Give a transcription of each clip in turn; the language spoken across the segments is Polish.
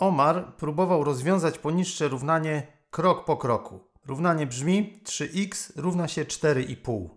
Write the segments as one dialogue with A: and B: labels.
A: Omar próbował rozwiązać poniższe równanie krok po kroku. Równanie brzmi 3x równa się 4,5.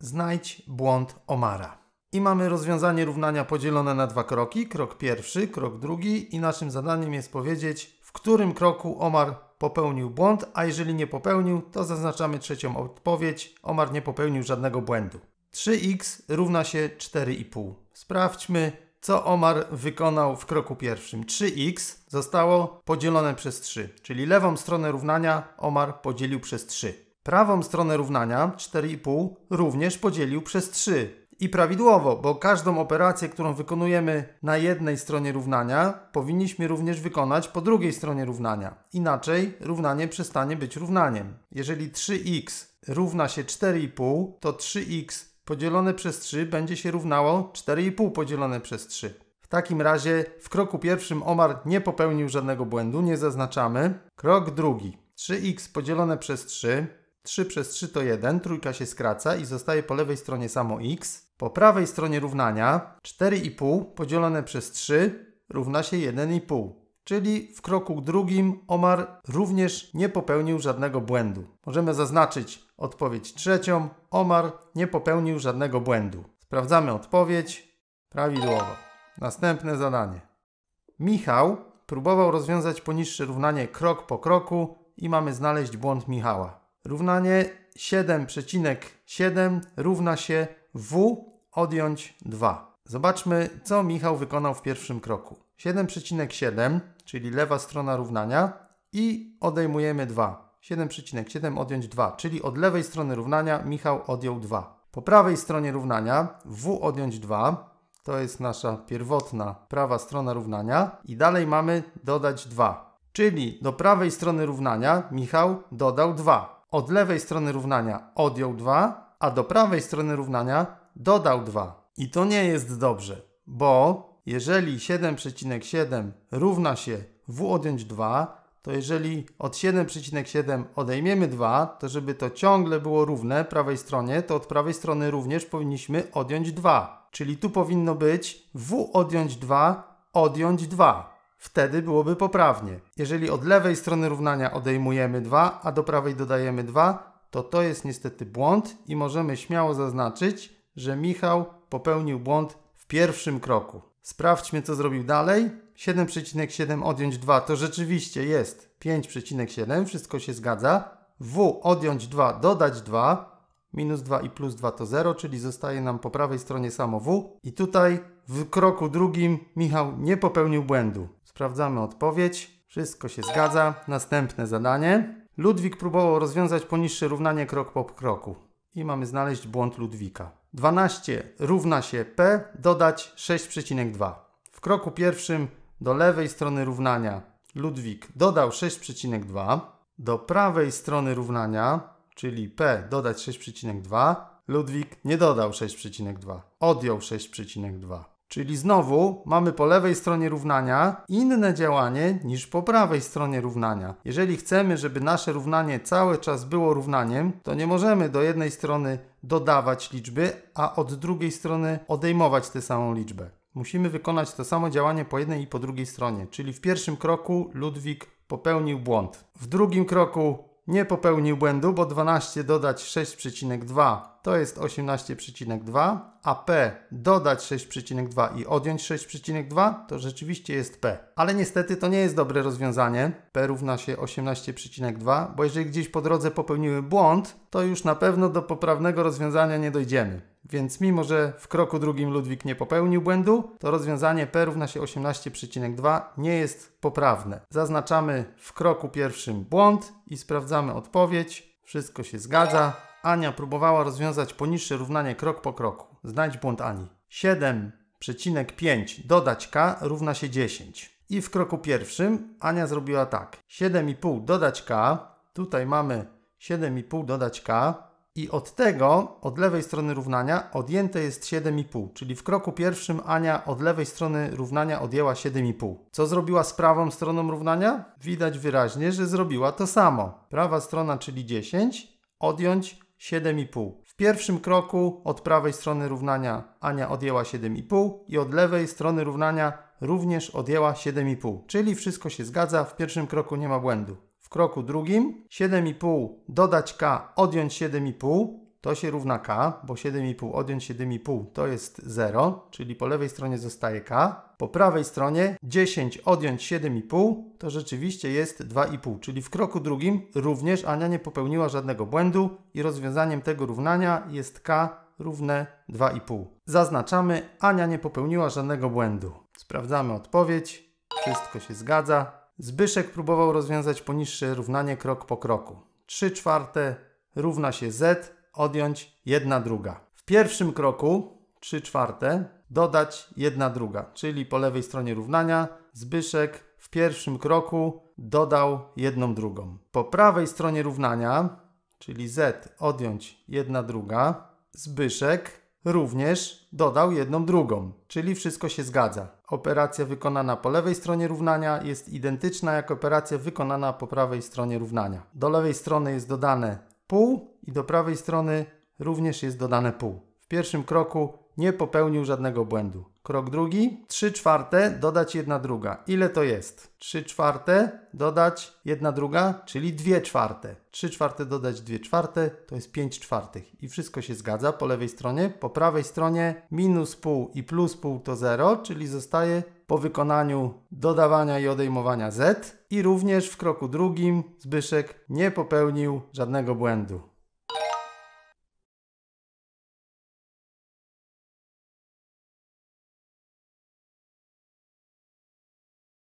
A: Znajdź błąd Omara. I mamy rozwiązanie równania podzielone na dwa kroki, krok pierwszy, krok drugi i naszym zadaniem jest powiedzieć, w którym kroku Omar popełnił błąd, a jeżeli nie popełnił, to zaznaczamy trzecią odpowiedź, Omar nie popełnił żadnego błędu. 3x równa się 4,5. Sprawdźmy, co Omar wykonał w kroku pierwszym. 3x zostało podzielone przez 3, czyli lewą stronę równania Omar podzielił przez 3. Prawą stronę równania 4,5 również podzielił przez 3. I prawidłowo, bo każdą operację, którą wykonujemy na jednej stronie równania, powinniśmy również wykonać po drugiej stronie równania. Inaczej równanie przestanie być równaniem. Jeżeli 3x równa się 4,5, to 3x podzielone przez 3 będzie się równało 4,5 podzielone przez 3. W takim razie w kroku pierwszym Omar nie popełnił żadnego błędu, nie zaznaczamy. Krok drugi. 3x podzielone przez 3. 3 przez 3 to 1, trójka się skraca i zostaje po lewej stronie samo x. Po prawej stronie równania 4,5 podzielone przez 3 równa się 1,5. Czyli w kroku drugim Omar również nie popełnił żadnego błędu. Możemy zaznaczyć Odpowiedź trzecią. Omar nie popełnił żadnego błędu. Sprawdzamy odpowiedź. Prawidłowo. Następne zadanie. Michał próbował rozwiązać poniższe równanie krok po kroku i mamy znaleźć błąd Michała. Równanie 7,7 równa się W odjąć 2. Zobaczmy, co Michał wykonał w pierwszym kroku. 7,7, czyli lewa strona równania i odejmujemy 2. 7,7 odjąć 2, czyli od lewej strony równania Michał odjął 2. Po prawej stronie równania W odjąć 2, to jest nasza pierwotna prawa strona równania i dalej mamy dodać 2. Czyli do prawej strony równania Michał dodał 2. Od lewej strony równania odjął 2, a do prawej strony równania dodał 2. I to nie jest dobrze, bo jeżeli 7,7 równa się w odjąć 2, to jeżeli od 7,7 odejmiemy 2, to żeby to ciągle było równe prawej stronie, to od prawej strony również powinniśmy odjąć 2. Czyli tu powinno być w odjąć 2, odjąć 2. Wtedy byłoby poprawnie. Jeżeli od lewej strony równania odejmujemy 2, a do prawej dodajemy 2, to to jest niestety błąd i możemy śmiało zaznaczyć, że Michał popełnił błąd w pierwszym kroku. Sprawdźmy, co zrobił dalej. 7,7 odjąć 2 to rzeczywiście jest 5,7, wszystko się zgadza. W odjąć 2 dodać 2, minus 2 i plus 2 to 0, czyli zostaje nam po prawej stronie samo W. I tutaj w kroku drugim Michał nie popełnił błędu. Sprawdzamy odpowiedź. Wszystko się zgadza. Następne zadanie. Ludwik próbował rozwiązać poniższe równanie krok po kroku. I mamy znaleźć błąd Ludwika. 12 równa się P, dodać 6,2. W kroku pierwszym do lewej strony równania Ludwik dodał 6,2. Do prawej strony równania, czyli P dodać 6,2, Ludwik nie dodał 6,2, odjął 6,2. Czyli znowu mamy po lewej stronie równania inne działanie niż po prawej stronie równania. Jeżeli chcemy, żeby nasze równanie cały czas było równaniem, to nie możemy do jednej strony dodawać liczby, a od drugiej strony odejmować tę samą liczbę. Musimy wykonać to samo działanie po jednej i po drugiej stronie, czyli w pierwszym kroku Ludwik popełnił błąd. W drugim kroku nie popełnił błędu, bo 12 dodać 6,2 to jest 18,2, a P dodać 6,2 i odjąć 6,2 to rzeczywiście jest P. Ale niestety to nie jest dobre rozwiązanie. P równa się 18,2, bo jeżeli gdzieś po drodze popełniły błąd, to już na pewno do poprawnego rozwiązania nie dojdziemy. Więc mimo, że w kroku drugim Ludwik nie popełnił błędu, to rozwiązanie P równa się 18,2 nie jest poprawne. Zaznaczamy w kroku pierwszym błąd i sprawdzamy odpowiedź. Wszystko się zgadza. Ania próbowała rozwiązać poniższe równanie krok po kroku. Znajdź błąd Ani. 7,5 dodać K równa się 10. I w kroku pierwszym Ania zrobiła tak. 7,5 dodać K. Tutaj mamy 7,5 dodać K i od tego, od lewej strony równania, odjęte jest 7,5, czyli w kroku pierwszym Ania od lewej strony równania odjęła 7,5. Co zrobiła z prawą stroną równania? Widać wyraźnie, że zrobiła to samo. Prawa strona, czyli 10, odjąć 7,5. W pierwszym kroku od prawej strony równania Ania odjęła 7,5 i od lewej strony równania również odjęła 7,5. Czyli wszystko się zgadza, w pierwszym kroku nie ma błędu kroku drugim 7,5 dodać k, odjąć 7,5 to się równa k, bo 7,5 odjąć 7,5 to jest 0, czyli po lewej stronie zostaje k. Po prawej stronie 10 odjąć 7,5 to rzeczywiście jest 2,5, czyli w kroku drugim również Ania nie popełniła żadnego błędu i rozwiązaniem tego równania jest k równe 2,5. Zaznaczamy, Ania nie popełniła żadnego błędu. Sprawdzamy odpowiedź, wszystko się zgadza, Zbyszek próbował rozwiązać poniższe równanie krok po kroku. 3 czwarte równa się z, odjąć 1 druga. W pierwszym kroku 3 czwarte dodać 1 druga, czyli po lewej stronie równania Zbyszek w pierwszym kroku dodał 1 drugą. Po prawej stronie równania, czyli z, odjąć 1 druga, Zbyszek również dodał jedną drugą, czyli wszystko się zgadza. Operacja wykonana po lewej stronie równania jest identyczna jak operacja wykonana po prawej stronie równania. Do lewej strony jest dodane pół i do prawej strony również jest dodane pół. W pierwszym kroku nie popełnił żadnego błędu. Krok drugi, 3 czwarte dodać 1 druga. Ile to jest? 3 czwarte dodać 1 druga, czyli 2 czwarte. 3 czwarte dodać 2 czwarte to jest 5 czwartych. I wszystko się zgadza po lewej stronie. Po prawej stronie minus pół i plus pół to 0, czyli zostaje po wykonaniu dodawania i odejmowania z. I również w kroku drugim Zbyszek nie popełnił żadnego błędu.